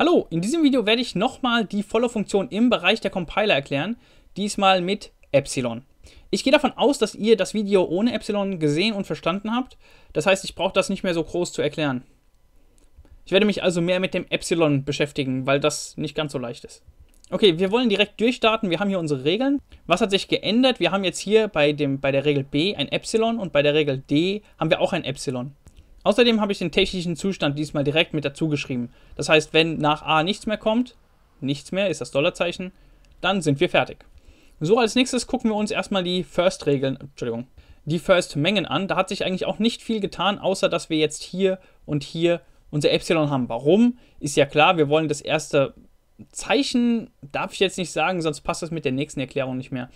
Hallo, in diesem Video werde ich nochmal die Follow-Funktion im Bereich der Compiler erklären, diesmal mit Epsilon. Ich gehe davon aus, dass ihr das Video ohne Epsilon gesehen und verstanden habt, das heißt, ich brauche das nicht mehr so groß zu erklären. Ich werde mich also mehr mit dem Epsilon beschäftigen, weil das nicht ganz so leicht ist. Okay, wir wollen direkt durchstarten. Wir haben hier unsere Regeln. Was hat sich geändert? Wir haben jetzt hier bei, dem, bei der Regel B ein Epsilon und bei der Regel D haben wir auch ein Epsilon. Außerdem habe ich den technischen Zustand diesmal direkt mit dazu geschrieben. Das heißt, wenn nach A nichts mehr kommt, nichts mehr ist das Dollarzeichen, dann sind wir fertig. So, als nächstes gucken wir uns erstmal die First-Regeln, Entschuldigung, die First-Mengen an. Da hat sich eigentlich auch nicht viel getan, außer dass wir jetzt hier und hier unser Epsilon haben. Warum? Ist ja klar, wir wollen das erste Zeichen, darf ich jetzt nicht sagen, sonst passt das mit der nächsten Erklärung nicht mehr.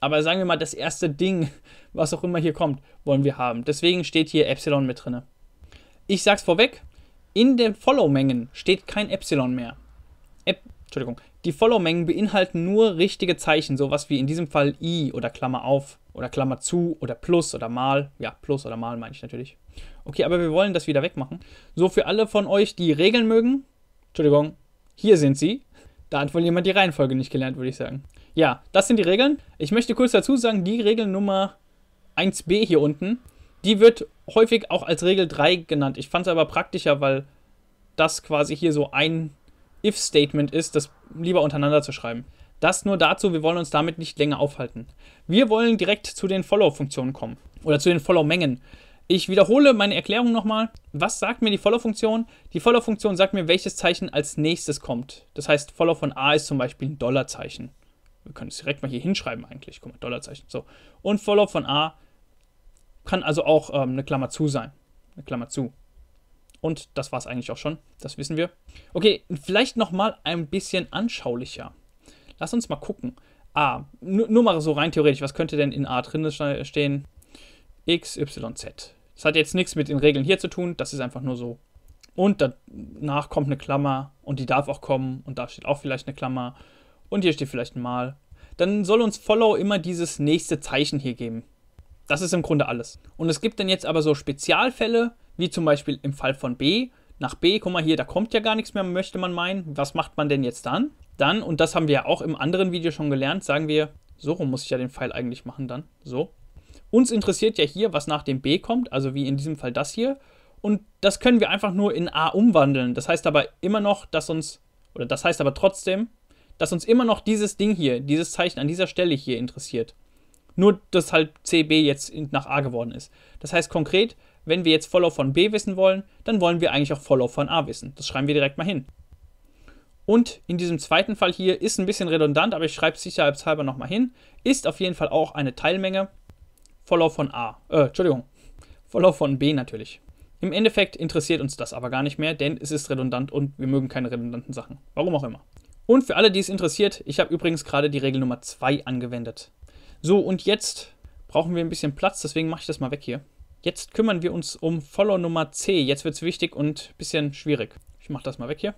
Aber sagen wir mal, das erste Ding, was auch immer hier kommt, wollen wir haben. Deswegen steht hier Epsilon mit drinne. Ich sag's vorweg, in den Follow-Mengen steht kein Epsilon mehr. Ep Entschuldigung, die Follow-Mengen beinhalten nur richtige Zeichen, sowas wie in diesem Fall i oder Klammer auf oder Klammer zu oder plus oder mal. Ja, plus oder mal meine ich natürlich. Okay, aber wir wollen das wieder wegmachen. So für alle von euch, die Regeln mögen, Entschuldigung, hier sind sie. Da hat wohl jemand die Reihenfolge nicht gelernt, würde ich sagen. Ja, das sind die Regeln. Ich möchte kurz dazu sagen, die Regel Nummer 1b hier unten, die wird häufig auch als Regel 3 genannt. Ich fand es aber praktischer, weil das quasi hier so ein If-Statement ist, das lieber untereinander zu schreiben. Das nur dazu, wir wollen uns damit nicht länger aufhalten. Wir wollen direkt zu den Follow-Funktionen kommen oder zu den Follow-Mengen. Ich wiederhole meine Erklärung nochmal. Was sagt mir die Follow-Funktion? Die Follow-Funktion sagt mir, welches Zeichen als nächstes kommt. Das heißt, Follow von A ist zum Beispiel ein Dollarzeichen. Wir können es direkt mal hier hinschreiben eigentlich. Guck mal, Dollarzeichen. So. Und Follow von A kann also auch ähm, eine Klammer zu sein. Eine Klammer zu. Und das war es eigentlich auch schon. Das wissen wir. Okay, vielleicht nochmal ein bisschen anschaulicher. Lass uns mal gucken. A, ah, nur, mal so rein theoretisch. Was könnte denn in A drin stehen? X, Y, Z. Das hat jetzt nichts mit den Regeln hier zu tun. Das ist einfach nur so. Und danach kommt eine Klammer. Und die darf auch kommen. Und da steht auch vielleicht eine Klammer. Und hier steht vielleicht ein Mal. Dann soll uns Follow immer dieses nächste Zeichen hier geben. Das ist im Grunde alles. Und es gibt dann jetzt aber so Spezialfälle, wie zum Beispiel im Fall von B. Nach B, guck mal hier, da kommt ja gar nichts mehr, möchte man meinen. Was macht man denn jetzt dann? Dann, und das haben wir ja auch im anderen Video schon gelernt, sagen wir, so rum muss ich ja den Pfeil eigentlich machen dann. So. Uns interessiert ja hier, was nach dem B kommt, also wie in diesem Fall das hier. Und das können wir einfach nur in A umwandeln. Das heißt aber immer noch, dass uns, oder das heißt aber trotzdem, dass uns immer noch dieses Ding hier, dieses Zeichen an dieser Stelle hier interessiert. Nur, dass halt CB jetzt nach A geworden ist. Das heißt konkret, wenn wir jetzt Follow von B wissen wollen, dann wollen wir eigentlich auch Follow von A wissen. Das schreiben wir direkt mal hin. Und in diesem zweiten Fall hier ist ein bisschen redundant, aber ich schreibe es sicherheitshalber nochmal hin, ist auf jeden Fall auch eine Teilmenge Follow von A. Äh, Entschuldigung, Follow von B natürlich. Im Endeffekt interessiert uns das aber gar nicht mehr, denn es ist redundant und wir mögen keine redundanten Sachen. Warum auch immer. Und für alle, die es interessiert, ich habe übrigens gerade die Regel Nummer 2 angewendet. So, und jetzt brauchen wir ein bisschen Platz, deswegen mache ich das mal weg hier. Jetzt kümmern wir uns um Follow Nummer C. Jetzt wird es wichtig und ein bisschen schwierig. Ich mache das mal weg hier.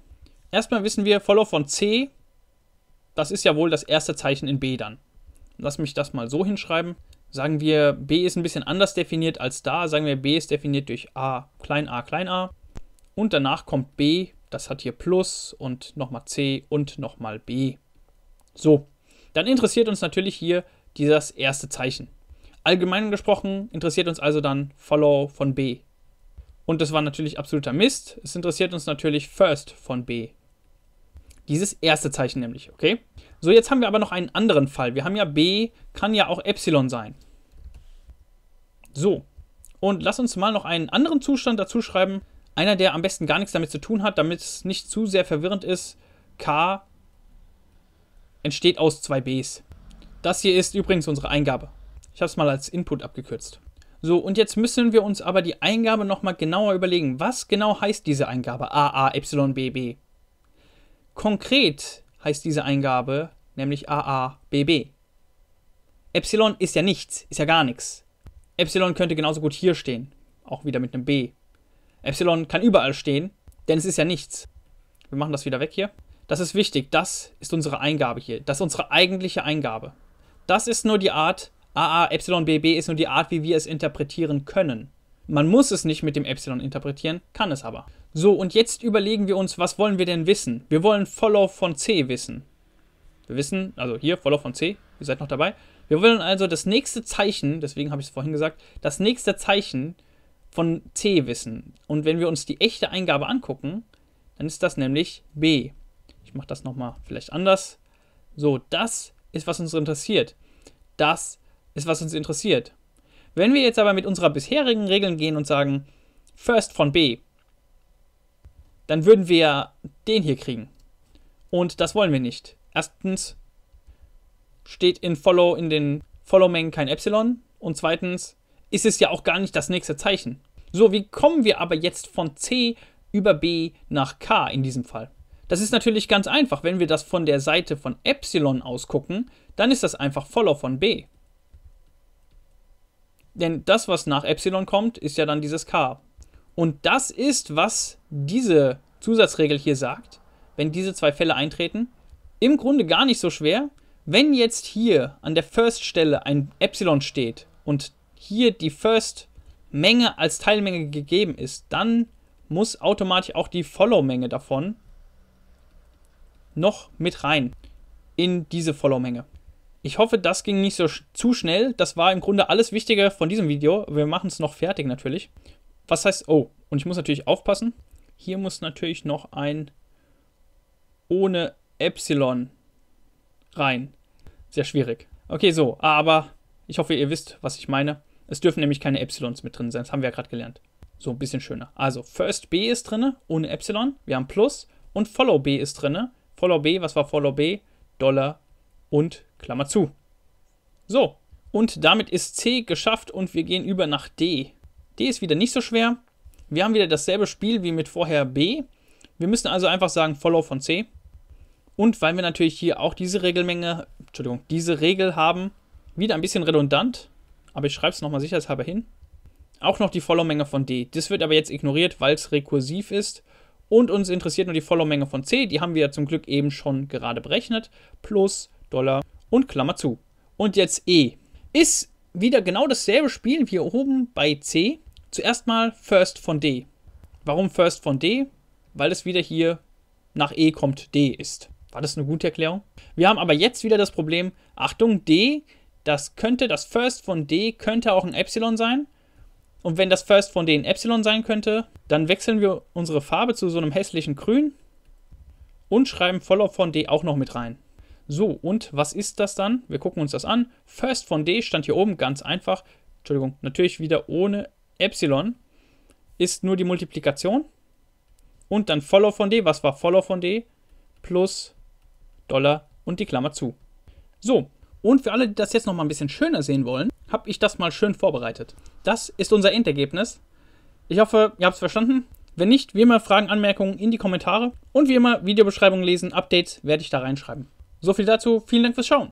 Erstmal wissen wir, Follow von C, das ist ja wohl das erste Zeichen in B dann. Lass mich das mal so hinschreiben. Sagen wir, B ist ein bisschen anders definiert als da. Sagen wir, B ist definiert durch A, klein a, klein a. Und danach kommt B, das hat hier Plus und nochmal C und nochmal B. So, dann interessiert uns natürlich hier dieses erste Zeichen. Allgemein gesprochen interessiert uns also dann Follow von B. Und das war natürlich absoluter Mist. Es interessiert uns natürlich First von B. Dieses erste Zeichen nämlich, okay? So, jetzt haben wir aber noch einen anderen Fall. Wir haben ja B, kann ja auch Epsilon sein. So, und lass uns mal noch einen anderen Zustand dazu schreiben. Einer, der am besten gar nichts damit zu tun hat, damit es nicht zu sehr verwirrend ist. K entsteht aus zwei Bs. Das hier ist übrigens unsere Eingabe. Ich habe es mal als Input abgekürzt. So, und jetzt müssen wir uns aber die Eingabe nochmal genauer überlegen. Was genau heißt diese Eingabe AAYBB? Konkret heißt diese Eingabe nämlich AABB. Epsilon ist ja nichts, ist ja gar nichts. Epsilon könnte genauso gut hier stehen, auch wieder mit einem B. Epsilon kann überall stehen, denn es ist ja nichts. Wir machen das wieder weg hier. Das ist wichtig, das ist unsere Eingabe hier, das ist unsere eigentliche Eingabe. Das ist nur die Art, AA, Epsilon, BB ist nur die Art, wie wir es interpretieren können. Man muss es nicht mit dem Epsilon interpretieren, kann es aber. So, und jetzt überlegen wir uns, was wollen wir denn wissen? Wir wollen Follow von C wissen. Wir wissen, also hier, Follow von C, ihr seid noch dabei. Wir wollen also das nächste Zeichen, deswegen habe ich es vorhin gesagt, das nächste Zeichen von C wissen. Und wenn wir uns die echte Eingabe angucken, dann ist das nämlich B. Ich mache das nochmal vielleicht anders. So, das ist, was uns interessiert. Das ist, was uns interessiert. Wenn wir jetzt aber mit unserer bisherigen Regeln gehen und sagen, first von b, dann würden wir den hier kriegen. Und das wollen wir nicht. Erstens steht in Follow in den Follow-Mengen kein Epsilon. Und zweitens ist es ja auch gar nicht das nächste Zeichen. So, wie kommen wir aber jetzt von C über B nach K in diesem Fall? Das ist natürlich ganz einfach. Wenn wir das von der Seite von Epsilon aus gucken, dann ist das einfach Follow von B. Denn das, was nach Epsilon kommt, ist ja dann dieses K. Und das ist, was diese Zusatzregel hier sagt, wenn diese zwei Fälle eintreten. Im Grunde gar nicht so schwer. Wenn jetzt hier an der First-Stelle ein Epsilon steht und hier die First-Menge als Teilmenge gegeben ist, dann muss automatisch auch die Follow-Menge davon noch mit rein in diese Follow-Menge. Ich hoffe, das ging nicht so sch zu schnell. Das war im Grunde alles Wichtige von diesem Video. Wir machen es noch fertig natürlich. Was heißt, oh, und ich muss natürlich aufpassen. Hier muss natürlich noch ein ohne Epsilon rein. Sehr schwierig. Okay, so, aber ich hoffe, ihr wisst, was ich meine. Es dürfen nämlich keine Epsilons mit drin sein. Das haben wir ja gerade gelernt. So, ein bisschen schöner. Also, First B ist drin, ohne Epsilon. Wir haben Plus und Follow B ist drin, Follow B, was war Follow B? Dollar und Klammer zu. So, und damit ist C geschafft und wir gehen über nach D. D ist wieder nicht so schwer. Wir haben wieder dasselbe Spiel wie mit vorher B. Wir müssen also einfach sagen Follow von C. Und weil wir natürlich hier auch diese Regelmenge, Entschuldigung, diese Regel haben, wieder ein bisschen redundant, aber ich schreibe es nochmal sicherheitshalber hin. Auch noch die Follow-Menge von D. Das wird aber jetzt ignoriert, weil es rekursiv ist und uns interessiert nur die Follow-Menge von C, die haben wir ja zum Glück eben schon gerade berechnet, plus Dollar und Klammer zu. Und jetzt E. Ist wieder genau dasselbe Spiel wie oben bei C. Zuerst mal First von D. Warum First von D? Weil es wieder hier nach E kommt D ist. War das eine gute Erklärung? Wir haben aber jetzt wieder das Problem, Achtung, D, das könnte, das First von D könnte auch ein Epsilon sein. Und wenn das First von denen Epsilon sein könnte, dann wechseln wir unsere Farbe zu so einem hässlichen Grün und schreiben Follow von D auch noch mit rein. So, und was ist das dann? Wir gucken uns das an. First von D stand hier oben ganz einfach. Entschuldigung, natürlich wieder ohne Epsilon. Ist nur die Multiplikation. Und dann Follow von D. Was war Follow von D? Plus Dollar und die Klammer zu. So, und für alle, die das jetzt nochmal ein bisschen schöner sehen wollen, habe ich das mal schön vorbereitet. Das ist unser Endergebnis. Ich hoffe, ihr habt es verstanden. Wenn nicht, wie immer Fragen, Anmerkungen in die Kommentare und wie immer Videobeschreibung lesen, Updates werde ich da reinschreiben. So viel dazu, vielen Dank fürs Schauen.